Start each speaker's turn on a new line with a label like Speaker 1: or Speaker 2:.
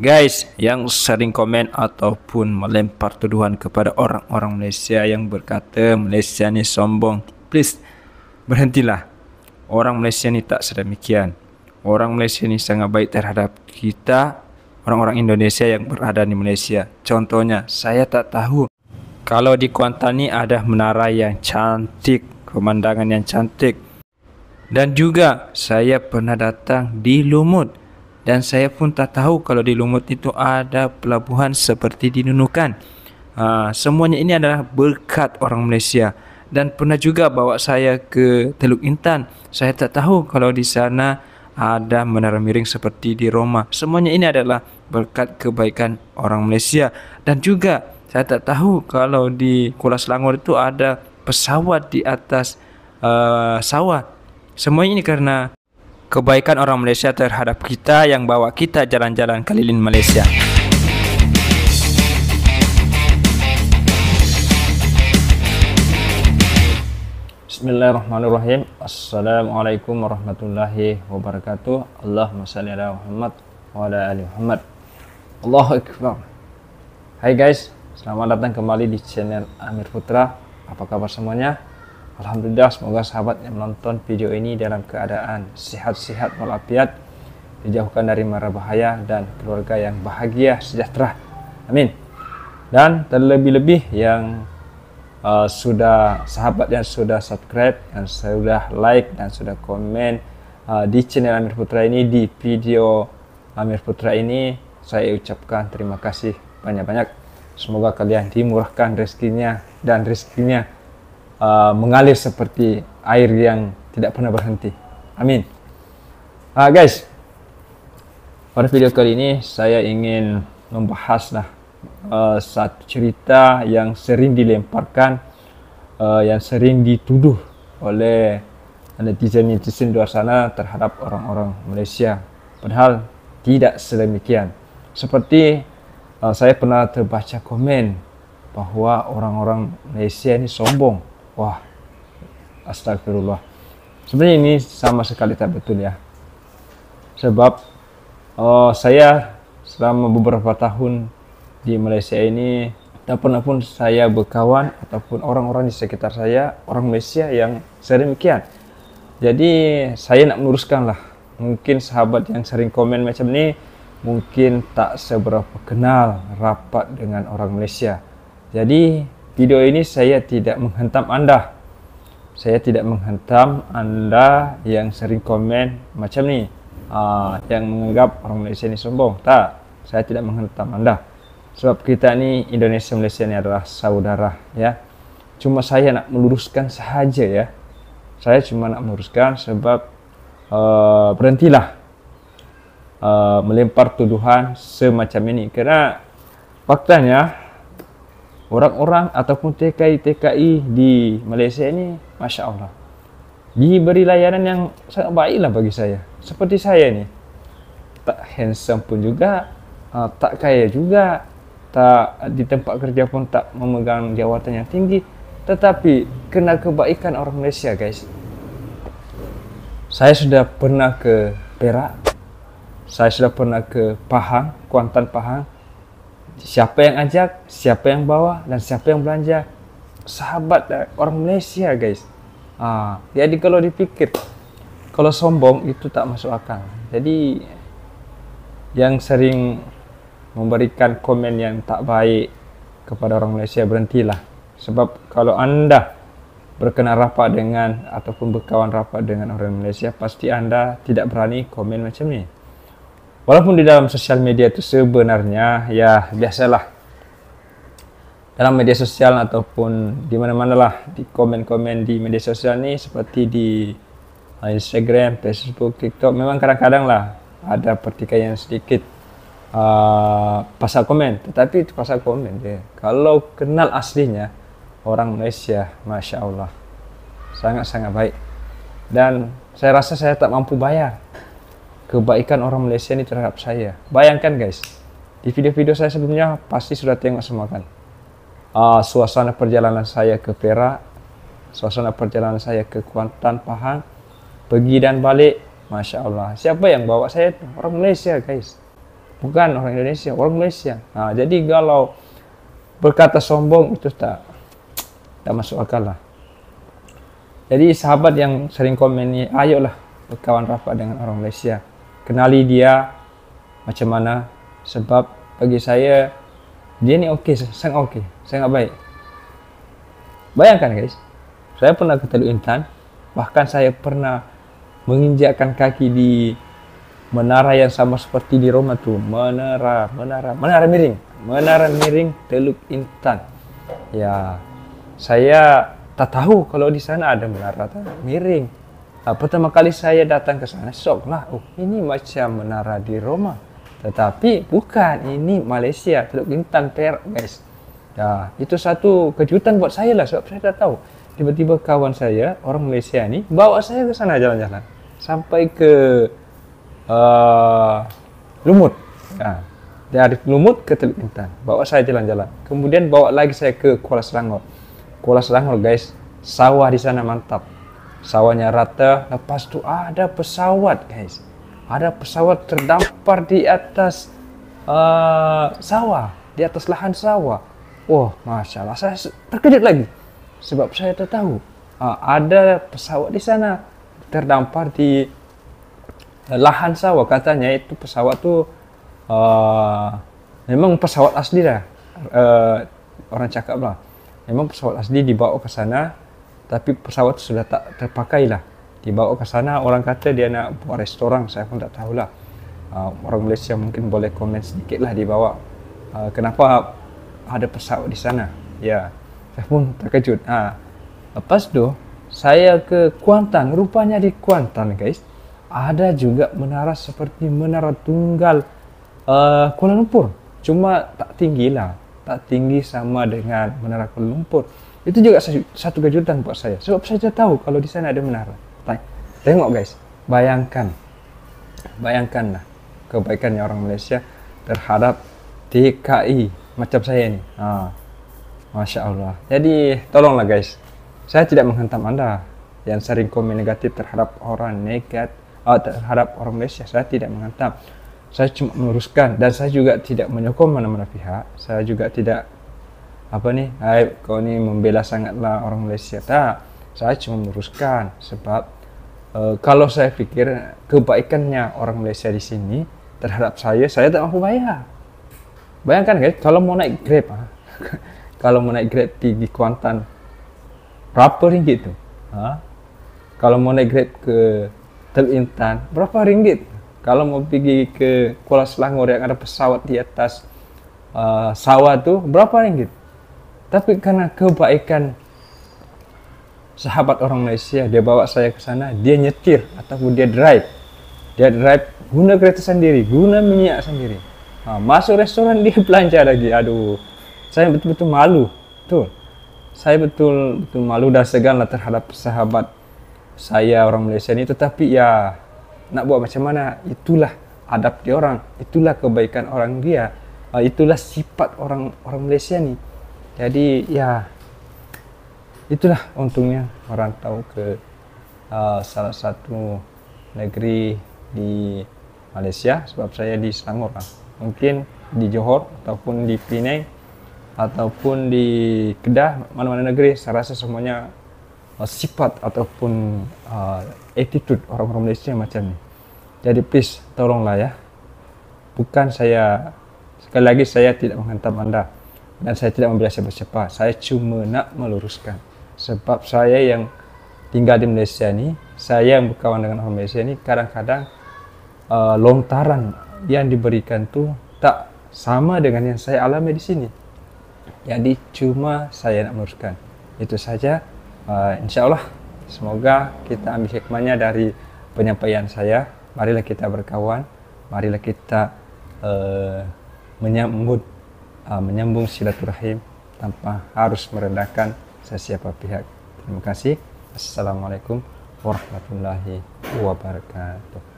Speaker 1: Guys yang sering komen ataupun melempar tuduhan kepada orang-orang Malaysia yang berkata Malaysia ni sombong Please berhentilah Orang Malaysia ni tak sedemikian Orang Malaysia ni sangat baik terhadap kita Orang-orang Indonesia yang berada di Malaysia Contohnya saya tak tahu Kalau di Kuantan ni ada menara yang cantik Pemandangan yang cantik Dan juga saya pernah datang di Lumut dan saya pun tak tahu kalau di Lumut itu ada pelabuhan seperti di Nunukan. Uh, ah, semuanya ini adalah berkat orang Malaysia dan pernah juga bawa saya ke Teluk Intan. Saya tak tahu kalau di sana ada menara miring seperti di Roma. Semuanya ini adalah berkat kebaikan orang Malaysia dan juga saya tak tahu kalau di Kuala Selangor itu ada pesawat di atas uh, sawah. Semuanya ini karena kebaikan orang Malaysia terhadap kita yang bawa kita jalan-jalan keliling Malaysia. Bismillahirrahmanirrahim. Assalamualaikum warahmatullahi wabarakatuh. Allahumma salli ala Muhammad wa ala ali Muhammad. Allahu akbar. Hai guys, selamat datang kembali di channel Amir Putra. Apa kabar semuanya? Alhamdulillah semoga sahabat yang menonton video ini dalam keadaan sehat-sehat walafiat, dijauhkan dari mara bahaya dan keluarga yang bahagia sejahtera. Amin. Dan terlebih-lebih yang uh, sudah sahabat yang sudah subscribe, yang sudah like dan sudah komen uh, di channel Amir Putra ini di video Amir Putra ini saya ucapkan terima kasih banyak-banyak. Semoga kalian dimurahkan rezekinya dan rezekinya uh, mengalir seperti air yang tidak pernah berhenti. Amin. Uh, guys, pada video kali ini saya ingin membahaslah uh, satu cerita yang sering dilemparkan, uh, yang sering dituduh oleh netizen-netizen di luar sana terhadap orang-orang Malaysia. Padahal tidak sedemikian. Seperti uh, saya pernah terbaca komen bahawa orang-orang Malaysia ini sombong wah astagfirullah sebenarnya ini sama sekali tak betul ya sebab uh, saya selama beberapa tahun di Malaysia ini tak pernah pun saya berkawan ataupun orang-orang di sekitar saya orang Malaysia yang sering demikian jadi saya nak meluruskan lah mungkin sahabat yang sering komen macam ni mungkin tak seberapa kenal rapat dengan orang Malaysia jadi video ini saya tidak menghentam anda saya tidak menghentam anda yang sering komen macam ni uh, yang menganggap orang Malaysia ni sombong tak saya tidak menghentam anda sebab kita ni Indonesia Malaysia ni adalah saudara ya cuma saya nak meluruskan sahaja ya saya cuma nak meluruskan sebab uh, berhentilah uh, melempar tuduhan semacam ini kerana faktanya orang-orang ataupun TKI-TKI di Malaysia ini, Masya Allah diberi layanan yang sangat baiklah bagi saya seperti saya ni tak handsome pun juga ha, tak kaya juga tak di tempat kerja pun tak memegang jawatan yang tinggi tetapi kena kebaikan orang Malaysia guys saya sudah pernah ke Perak saya sudah pernah ke Pahang Kuantan Pahang siapa yang ajak, siapa yang bawa dan siapa yang belanja. Sahabat eh, orang Malaysia guys. Ha, jadi kalau dipikir, kalau sombong itu tak masuk akal. Jadi yang sering memberikan komen yang tak baik kepada orang Malaysia berhentilah. Sebab kalau anda berkenan rapat dengan ataupun berkawan rapat dengan orang Malaysia pasti anda tidak berani komen macam ni walaupun di dalam sosial media itu sebenarnya ya biasalah dalam media sosial ataupun di mana-mana lah di komen-komen di media sosial ni seperti di uh, Instagram, Facebook, TikTok memang kadang-kadang lah ada pertikaian sedikit uh, pasal komen tetapi itu pasal komen dia kalau kenal aslinya orang Malaysia Masya Allah sangat-sangat baik dan saya rasa saya tak mampu bayar kebaikan orang Malaysia ini terhadap saya. Bayangkan guys, di video-video saya sebelumnya pasti sudah tengok semua kan. Uh, suasana perjalanan saya ke Perak, suasana perjalanan saya ke Kuantan, Pahang, pergi dan balik, Masya Allah. Siapa yang bawa saya itu? Orang Malaysia guys. Bukan orang Indonesia, orang Malaysia. Nah, jadi kalau berkata sombong itu tak tak masuk akal lah. Jadi sahabat yang sering komen ni, ayolah berkawan rapat dengan orang Malaysia kenali dia macam mana sebab bagi saya dia ni okey sangat okey sangat baik bayangkan guys saya pernah ke Teluk Intan bahkan saya pernah menginjakkan kaki di menara yang sama seperti di Roma tu menara menara menara miring menara miring Teluk Intan ya saya tak tahu kalau di sana ada menara tak? miring Uh, pertama kali saya datang ke sana, shock lah. Oh, ini macam menara di Roma. Tetapi bukan, ini Malaysia, Teluk Bintang, Perak, guys. Ya, ah, itu satu kejutan buat saya lah sebab saya tak tahu. Tiba-tiba kawan saya, orang Malaysia ni, bawa saya ke sana jalan-jalan. Sampai ke uh, Lumut. Uh, dari Lumut ke Teluk Bintang. Bawa saya jalan-jalan. Kemudian bawa lagi saya ke Kuala Selangor. Kuala Selangor, guys. Sawah di sana mantap sawahnya rata lepas tu ada pesawat guys ada pesawat terdampar di atas uh, sawah di atas lahan sawah wah masya Allah saya terkejut lagi sebab saya tak tahu uh, ada pesawat di sana terdampar di eh, lahan sawah katanya itu pesawat tu uh, memang pesawat asli lah uh, orang cakap lah memang pesawat asli dibawa ke sana tapi pesawat sudah tak terpakai lah dibawa ke sana orang kata dia nak buat restoran saya pun tak tahulah uh, orang Malaysia mungkin boleh komen sedikit lah dibawa uh, kenapa ada pesawat di sana ya yeah. saya pun terkejut ha. lepas tu saya ke Kuantan rupanya di Kuantan guys ada juga menara seperti menara tunggal uh, Kuala Lumpur cuma tak tinggi lah tak tinggi sama dengan menara Kuala Lumpur itu juga satu kejutan buat saya sebab saya tahu kalau di sana ada menara tengok guys bayangkan bayangkanlah kebaikan yang orang Malaysia terhadap TKI macam saya ini ah, ha. Masya Allah jadi tolonglah guys saya tidak menghantam anda yang sering komen negatif terhadap orang negat oh, terhadap orang Malaysia saya tidak menghantam saya cuma meluruskan dan saya juga tidak menyokong mana-mana pihak saya juga tidak apa ni Aib kau ni membela sangatlah orang Malaysia tak saya cuma meruskan sebab uh, kalau saya fikir kebaikannya orang Malaysia di sini terhadap saya saya tak mampu bayar bayangkan guys kalau mau naik grab ha? kalau mau naik grab pergi Kuantan berapa ringgit tu ha? kalau mau naik grab ke Teluk Intan berapa ringgit kalau mau pergi ke Kuala Selangor yang ada pesawat di atas uh, sawah tu berapa ringgit tapi karena kebaikan sahabat orang Malaysia dia bawa saya ke sana dia nyetir ataupun dia drive dia drive guna kereta sendiri guna minyak sendiri ha, masuk restoran dia belanja lagi aduh saya betul-betul malu betul saya betul betul malu dan segan lah terhadap sahabat saya orang Malaysia ni tetapi ya nak buat macam mana itulah adab dia orang itulah kebaikan orang dia ha, itulah sifat orang orang Malaysia ni jadi ya itulah untungnya merantau ke uh, salah satu negeri di Malaysia sebab saya di Selangor lah. Mungkin di Johor ataupun di Penang ataupun di Kedah mana-mana negeri saya rasa semuanya uh, sifat ataupun uh, attitude orang-orang Malaysia macam ni. Jadi please tolonglah ya. Bukan saya sekali lagi saya tidak menghantam anda dan saya tidak membela siapa siapa saya cuma nak meluruskan sebab saya yang tinggal di Malaysia ni saya yang berkawan dengan orang Malaysia ni kadang-kadang uh, lontaran yang diberikan tu tak sama dengan yang saya alami di sini jadi cuma saya nak meluruskan itu saja uh, insyaallah semoga kita ambil hikmahnya dari penyampaian saya marilah kita berkawan marilah kita uh, menyambut uh, menyambung silaturahim tanpa harus meredakan sesiapa pihak. Terima kasih. Assalamualaikum warahmatullahi wabarakatuh.